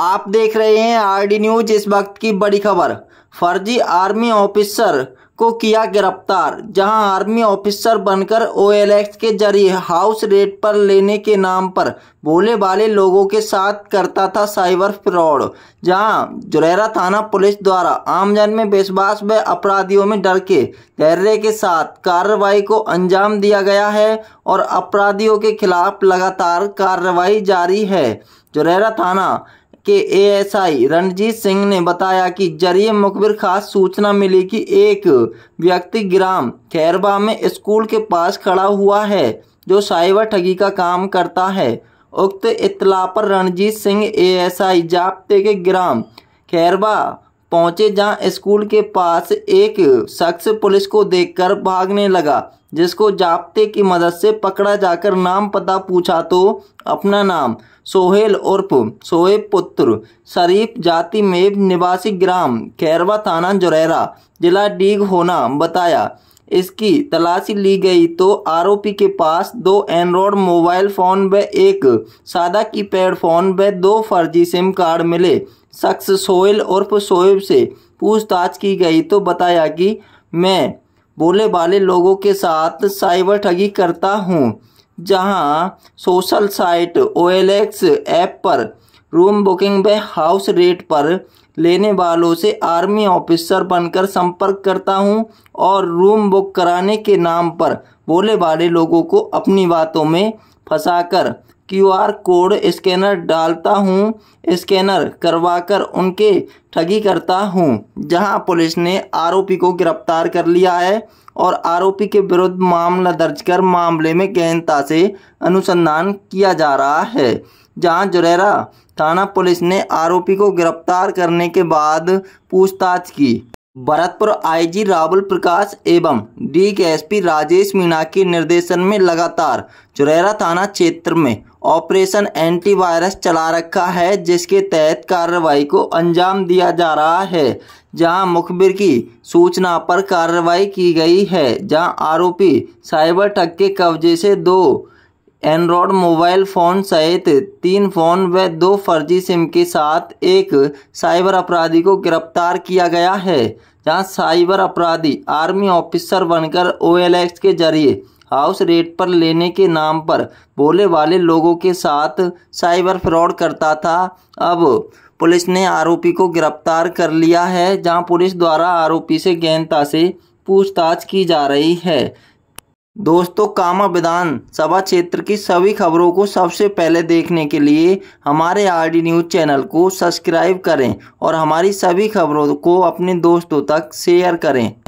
आप देख रहे हैं आरडी न्यूज इस वक्त की बड़ी खबर फर्जी आर्मी ऑफिसर को किया गिरफ्तार जहां आर्मी ऑफिसर बनकर ओएलएक्स के जरिए हाउस रेट पर लेने के नाम पर भोले वाले लोगों के साथ करता था साइबर फ्रॉड जहां जुरेरा थाना पुलिस द्वारा आमजन में विश्वास व अपराधियों में डर के धैर्य के साथ कार्रवाई को अंजाम दिया गया है और अपराधियों के खिलाफ लगातार कार्रवाई जारी है जुरेरा थाना के एएसआई रणजीत सिंह ने बताया कि जरिए मुखबिर खास सूचना मिली कि एक व्यक्ति ग्राम खैरबा में स्कूल के पास खड़ा हुआ है जो साइबर ठगी का काम करता है उक्त इतला पर रणजीत सिंह एएसआई जाप्ते के ग्राम खैरबा पहुंचे जहां स्कूल के पास एक शख्स पुलिस को देखकर भागने लगा जिसको जाप्ते की मदद से पकड़ा जाकर नाम पता पूछा तो अपना नाम सोहेल उर्फ सोहेब पुत्र शरीफ जाति मेब निवासी ग्राम खैरवा थाना जुरैरा जिला डीग होना बताया इसकी तलाशी ली गई तो आरोपी के पास दो एंड्रॉयड मोबाइल फ़ोन व एक सादा की पैड फ़ोन व दो फर्जी सिम कार्ड मिले शख्स सोहेल उर्फ सोएब से पूछताछ की गई तो बताया कि मैं बोले वाले लोगों के साथ साइबर ठगी करता हूँ जहां सोशल साइट ओ ऐप पर रूम बुकिंग व हाउस रेट पर लेने वालों से आर्मी ऑफिसर बनकर संपर्क करता हूं और रूम बुक कराने के नाम पर बोले वाले लोगों को अपनी बातों में फंसाकर क्यूआर कोड स्कैनर डालता हूँ स्कैनर करवाकर उनके ठगी करता हूँ जहाँ पुलिस ने आरोपी को गिरफ्तार कर लिया है और आरोपी के विरुद्ध मामला दर्ज कर मामले में गहनता से अनुसंधान किया जा रहा है जहाँ जुरैरा थाना पुलिस ने आरोपी को गिरफ्तार करने के बाद पूछताछ की भरतपुर आईजी राहुल प्रकाश एवं डी के एसपी राजेश मीणा के निर्देशन में लगातार चुरेरा थाना क्षेत्र में ऑपरेशन एंटीवायरस चला रखा है जिसके तहत कार्रवाई को अंजाम दिया जा रहा है जहां मुखबिर की सूचना पर कार्रवाई की गई है जहां आरोपी साइबर ठग के कब्जे से दो एंड्रॉयड मोबाइल फ़ोन सहित तीन फ़ोन व दो फर्जी सिम के साथ एक साइबर अपराधी को गिरफ्तार किया गया है जहां साइबर अपराधी आर्मी ऑफिसर बनकर ओएलएक्स के जरिए हाउस रेट पर लेने के नाम पर बोले वाले लोगों के साथ साइबर फ्रॉड करता था अब पुलिस ने आरोपी को गिरफ्तार कर लिया है जहां पुलिस द्वारा आरोपी से गहनता से पूछताछ की जा रही है दोस्तों कामा विधान सभा क्षेत्र की सभी खबरों को सबसे पहले देखने के लिए हमारे आर डी न्यूज़ चैनल को सब्सक्राइब करें और हमारी सभी खबरों को अपने दोस्तों तक शेयर करें